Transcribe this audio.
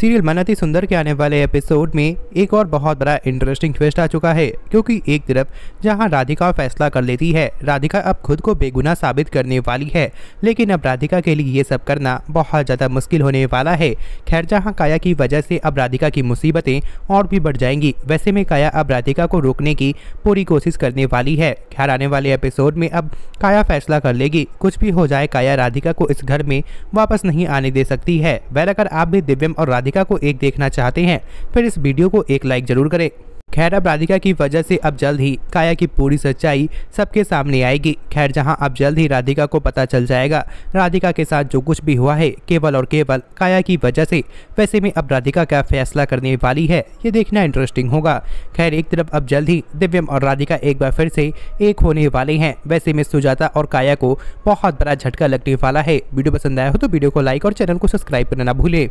serial मन्नती सुंदर के आने वाले एपिसोड में एक और बहुत बड़ा इंटरेस्टिंग ट्विस्ट आ चुका है क्योंकि एक तरफ जहां राधिका फैसला कर लेती है राधिका अब खुद को बेगुना साबित करने वाली है लेकिन अब राधिका के लिए ये सब करना बहुत ज़्यादा मुश्किल होने वाला है खैर जहाँ काया की वजह से अब राधिका की मुसीबतें और भी बढ़ जाएंगी वैसे में काया अब राधिका को रोकने की पूरी कोशिश करने वाली है खैर आने वाले एपिसोड में अब काया फैसला कर लेगी कुछ भी हो जाए काया राधिका को इस घर में वापस नहीं आने दे सकती है वैल अगर आप भी दिव्यम और राधिका राधिका को एक देखना चाहते हैं फिर इस वीडियो को एक लाइक जरूर करें खैर अब राधिका की वजह से अब जल्द ही काया की पूरी सच्चाई सबके सामने आएगी खैर जहां अब जल्द ही राधिका को पता चल जाएगा राधिका के साथ जो कुछ भी हुआ है केवल और केवल काया की वजह से वैसे में अब राधिका क्या फैसला करने वाली है ये देखना इंटरेस्टिंग होगा खैर एक तरफ अब जल्द ही दिव्यम और राधिका एक बार फिर से एक होने वाले हैं वैसे में सुजाता और काया को बहुत बड़ा झटका लगने वाला है वीडियो पसंद आया हो तो वीडियो को लाइक और चैनल को सब्सक्राइब करना ना भूले